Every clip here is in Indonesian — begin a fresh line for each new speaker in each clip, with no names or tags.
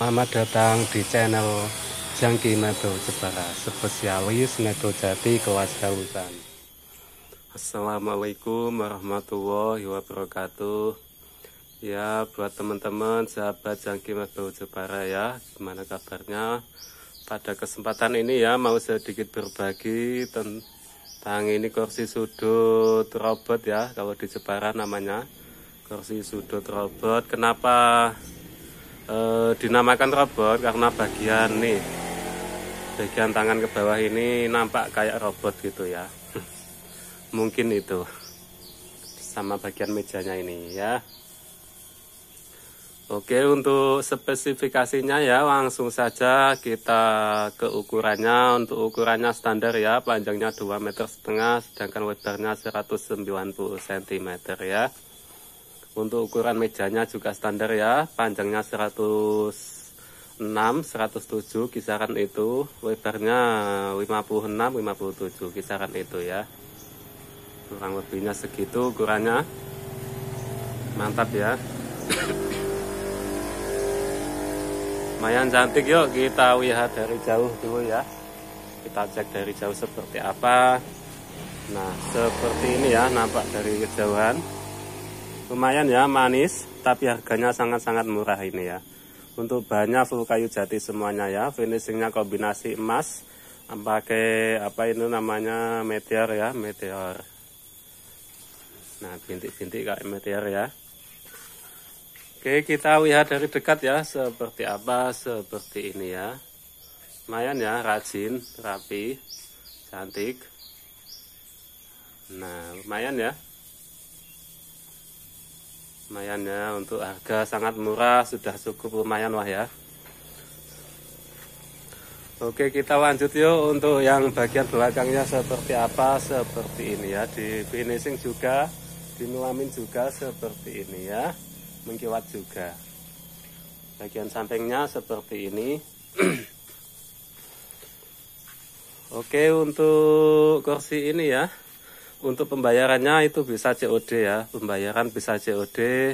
Selamat datang di channel Jangki Nado Jepara, spesialis Nado Jati kelas hutan. Assalamualaikum warahmatullahi wabarakatuh. Ya, buat teman-teman sahabat Jangki Nado Jepara ya, gimana kabarnya? Pada kesempatan ini ya, mau sedikit berbagi tentang ini kursi sudut robot ya, kalau di Jepara namanya. Kursi sudut robot, kenapa e, dinamakan robot karena bagian nih bagian tangan ke bawah ini nampak kayak robot gitu ya mungkin itu sama bagian mejanya ini ya Oke untuk spesifikasinya ya langsung saja kita ke ukurannya Untuk ukurannya standar ya panjangnya 2 meter setengah sedangkan lebarnya 190 cm ya untuk ukuran mejanya juga standar ya, panjangnya 106, 107 kisaran itu, lebarnya 56, 57 kisaran itu ya. Kurang lebihnya segitu ukurannya. Mantap ya. Lumayan cantik yuk kita lihat dari jauh dulu ya. Kita cek dari jauh seperti apa. Nah, seperti ini ya nampak dari kejauhan lumayan ya manis tapi harganya sangat-sangat murah ini ya untuk bahannya full kayu jati semuanya ya finishingnya kombinasi emas pakai apa ini namanya meteor ya meteor nah bintik-bintik kayak meteor ya Oke kita lihat dari dekat ya seperti apa seperti ini ya lumayan ya rajin rapi cantik nah lumayan ya lumayan ya untuk harga sangat murah sudah cukup lumayan wah ya Oke kita lanjut yuk untuk yang bagian belakangnya seperti apa seperti ini ya di finishing juga di melamin juga seperti ini ya mengkilat juga bagian sampingnya seperti ini Oke untuk kursi ini ya untuk pembayarannya itu bisa COD ya, pembayaran bisa COD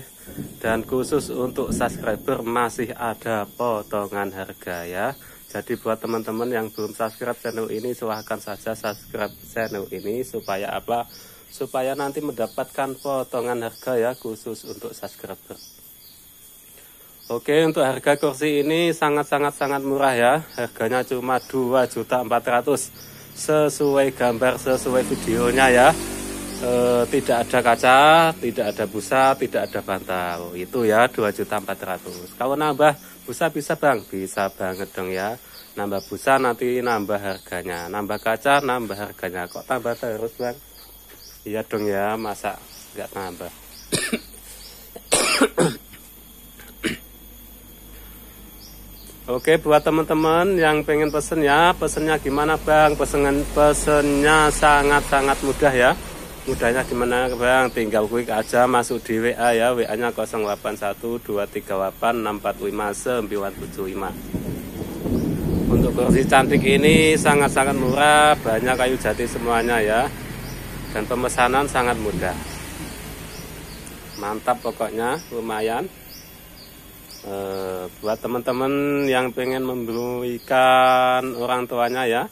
dan khusus untuk subscriber masih ada potongan harga ya. Jadi buat teman-teman yang belum subscribe channel ini silahkan saja subscribe channel ini supaya apa? Supaya nanti mendapatkan potongan harga ya khusus untuk subscriber. Oke untuk harga kursi ini sangat-sangat sangat murah ya Harganya cuma juta 2.400 sesuai gambar sesuai videonya ya e, tidak ada kaca tidak ada busa tidak ada bantal itu ya 2.400 kalau nambah busa bisa bang bisa banget dong ya nambah busa nanti nambah harganya nambah kaca nambah harganya kok tambah terus bang iya dong ya masa nggak nambah Oke, buat teman-teman yang pengen pesen ya, pesennya gimana bang? pesennya sangat-sangat mudah ya. Mudahnya gimana bang? Tinggal klik aja masuk di WA ya, WA-nya 081238645975. Untuk kursi cantik ini sangat-sangat murah, banyak kayu jati semuanya ya. Dan pemesanan sangat mudah. Mantap pokoknya, lumayan. Eh, buat teman-teman yang pengen memberikan orang tuanya ya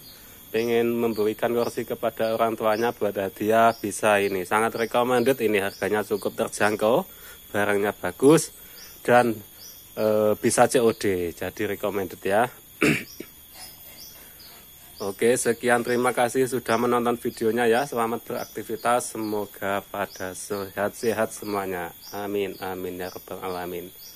pengen memberikan kursi kepada orang tuanya buat hadiah bisa ini sangat recommended ini harganya cukup terjangkau barangnya bagus dan e, bisa COD jadi recommended ya Oke sekian terima kasih sudah menonton videonya ya selamat beraktivitas semoga pada sehat-sehat semuanya amin amin ya rabbal alamin